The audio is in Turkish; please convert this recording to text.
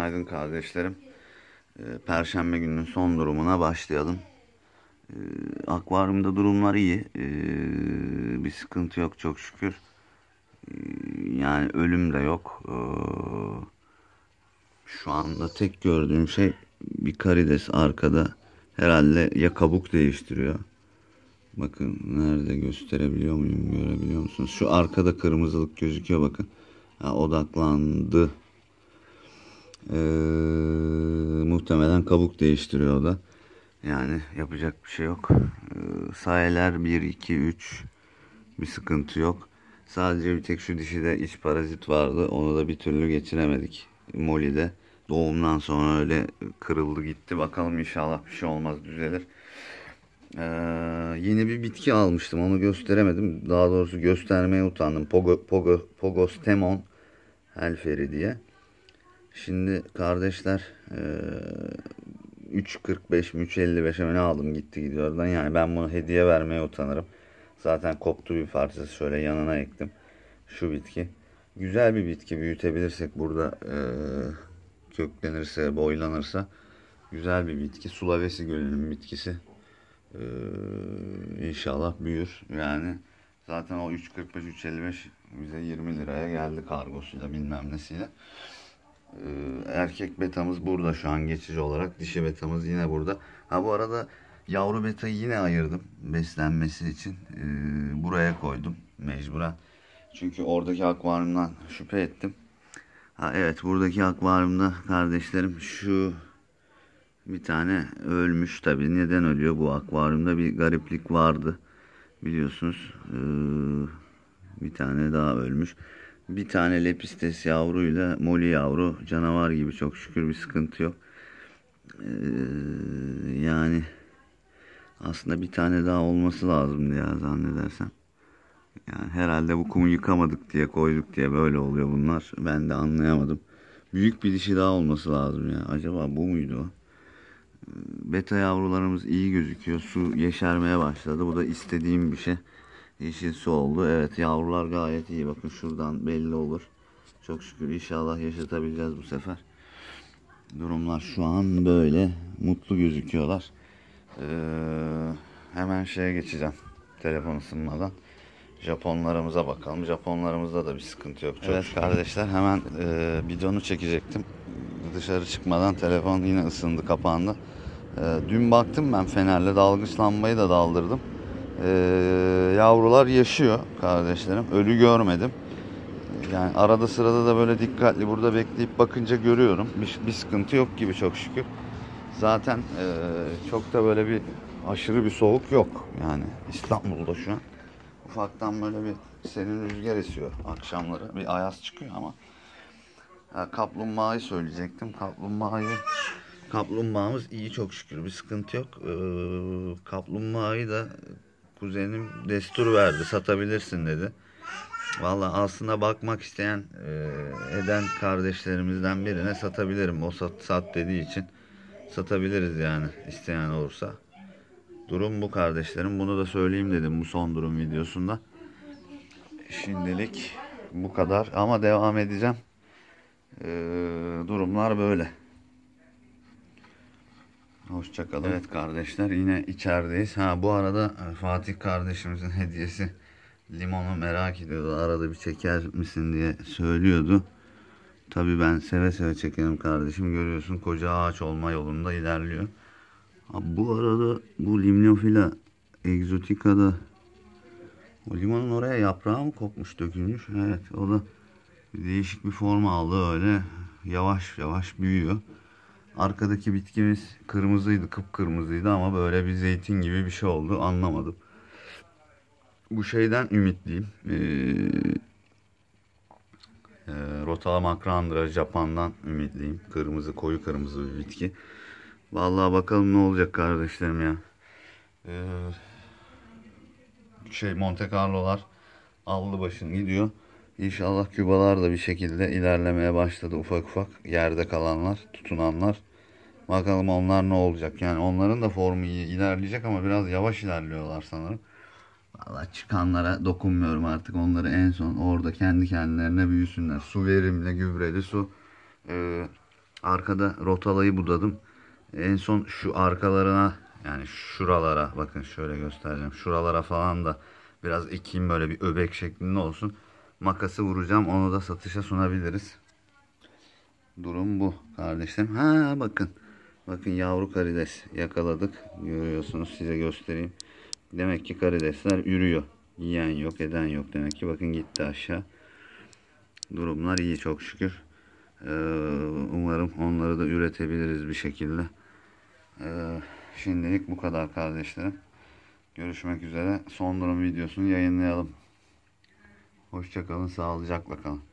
Günaydın kardeşlerim. Ee, Perşembe gününün son durumuna başlayalım. Ee, akvaryumda durumlar iyi. Ee, bir sıkıntı yok çok şükür. Yani ölüm de yok. Şu anda tek gördüğüm şey bir karides arkada. Herhalde ya kabuk değiştiriyor. Bakın nerede gösterebiliyor muyum görebiliyor musunuz? Şu arkada kırmızılık gözüküyor bakın. Ha, odaklandı ee, muhtemelen kabuk değiştiriyor da. Yani yapacak bir şey yok. Ee, sayeler 1, 2, 3 bir sıkıntı yok. Sadece bir tek şu dişide iç parazit vardı. Onu da bir türlü geçiremedik. Moli'de. Doğumdan sonra öyle kırıldı gitti. Bakalım inşallah bir şey olmaz düzelir. Ee, yeni bir bitki almıştım. Onu gösteremedim. Daha doğrusu göstermeye utandım. Pogo, Pogo, Pogostemon helferi diye. Şimdi kardeşler 3.45 mi 3.55'e mi ne aldım gitti gidiyor oradan. Yani ben bunu hediye vermeye utanırım. Zaten koptu bir parçası şöyle yanına ektim. Şu bitki. Güzel bir bitki büyütebilirsek burada köklenirse, boylanırsa güzel bir bitki. Sulavesi Gölü'nün bitkisi. inşallah büyür. Yani zaten o 3.45 3.55 bize 20 liraya geldi kargosuyla bilmem nesiyle. Ee, erkek betamız burada şu an geçici olarak. Dişi betamız yine burada. Ha bu arada yavru betayı yine ayırdım beslenmesi için. Ee, buraya koydum mecburen. Çünkü oradaki akvaryumdan şüphe ettim. Ha, evet buradaki akvaryumda kardeşlerim şu bir tane ölmüş tabi. Neden ölüyor bu akvaryumda bir gariplik vardı. Biliyorsunuz ee, bir tane daha ölmüş. Bir tane lepistes yavruyla moli yavru canavar gibi çok şükür bir sıkıntı yok. Ee, yani aslında bir tane daha olması lazım diye zannedersem. Yani herhalde bu kumu yıkamadık diye koyduk diye böyle oluyor bunlar. Ben de anlayamadım. Büyük bir dişi daha olması lazım ya. Acaba bu muydu o? Ee, beta yavrularımız iyi gözüküyor. Su yeşermeye başladı. Bu da istediğim bir şey. Yeşil su oldu. Evet yavrular gayet iyi. Bakın şuradan belli olur. Çok şükür inşallah yaşatabileceğiz bu sefer. Durumlar şu an böyle. Mutlu gözüküyorlar. Ee, hemen şeye geçeceğim. Telefon ısınmadan. Japonlarımıza bakalım. Japonlarımızda da bir sıkıntı yok. Çok evet şükür. kardeşler hemen e, bidonu çekecektim. Dışarı çıkmadan telefon yine ısındı kapandı. E, dün baktım ben fenerle dalgıç lambayı da daldırdım e, yavrular yaşıyor kardeşlerim. Ölü görmedim. Yani arada sırada da böyle dikkatli burada bekleyip bakınca görüyorum. Bir, bir sıkıntı yok gibi çok şükür. Zaten e, çok da böyle bir aşırı bir soğuk yok. Yani İstanbul'da şu an. Ufaktan böyle bir senin rüzgar esiyor akşamları. Bir ayaz çıkıyor ama. Ha, kaplumbağayı söyleyecektim. Kaplumbağayı Kaplumbağamız iyi çok şükür. Bir sıkıntı yok. Ee, kaplumbağayı da kuzenim destur verdi satabilirsin dedi. Valla aslında bakmak isteyen e, eden kardeşlerimizden birine satabilirim. O sat, sat dediği için satabiliriz yani isteyen olursa. Durum bu kardeşlerim. Bunu da söyleyeyim dedim bu son durum videosunda. Şimdilik bu kadar ama devam edeceğim. Ee, durumlar böyle. Hoşçakalın. Evet kardeşler yine içerideyiz. Ha bu arada e, Fatih kardeşimizin hediyesi limonu merak ediyordu. Arada bir çeker misin diye söylüyordu. Tabi ben seve seve çekerim kardeşim. Görüyorsun koca ağaç olma yolunda ilerliyor. Abi bu arada bu limnofila egzotikada o limonun oraya yaprağı mı kopmuş dökülmüş? Evet o da değişik bir forma aldı öyle yavaş yavaş büyüyor. Arkadaki bitkimiz kırmızıydı, kıpkırmızıydı ama böyle bir zeytin gibi bir şey oldu. Anlamadım. Bu şeyden ümitliyim. Ee, e, Rotala makrandra Japan'dan ümitliyim. Kırmızı, koyu kırmızı bir bitki. Vallahi bakalım ne olacak kardeşlerim ya. Ee, şey Monte Carlo'lar aldı başını gidiyor. İnşallah Kübalar da bir şekilde ilerlemeye başladı ufak ufak. Yerde kalanlar, tutunanlar. Bakalım onlar ne olacak. Yani onların da formu ilerleyecek ama biraz yavaş ilerliyorlar sanırım. Valla çıkanlara dokunmuyorum artık. Onları en son orada kendi kendilerine büyüsünler. Su verimli, gübreli su. Ee, arkada rotalayı budadım. En son şu arkalarına yani şuralara bakın şöyle göstereceğim. Şuralara falan da biraz ekeyim böyle bir öbek şeklinde olsun. Makası vuracağım. Onu da satışa sunabiliriz. Durum bu kardeşlerim. Ha bakın. Bakın yavru karides yakaladık. Görüyorsunuz size göstereyim. Demek ki karidesler ürüyor. Yiyen yok eden yok demek ki. Bakın gitti aşağı. Durumlar iyi çok şükür. Ee, umarım onları da üretebiliriz bir şekilde. Ee, şimdilik bu kadar kardeşlerim. Görüşmek üzere. Son durum videosunu yayınlayalım. Hoşçakalın, sağlıcakla kalın.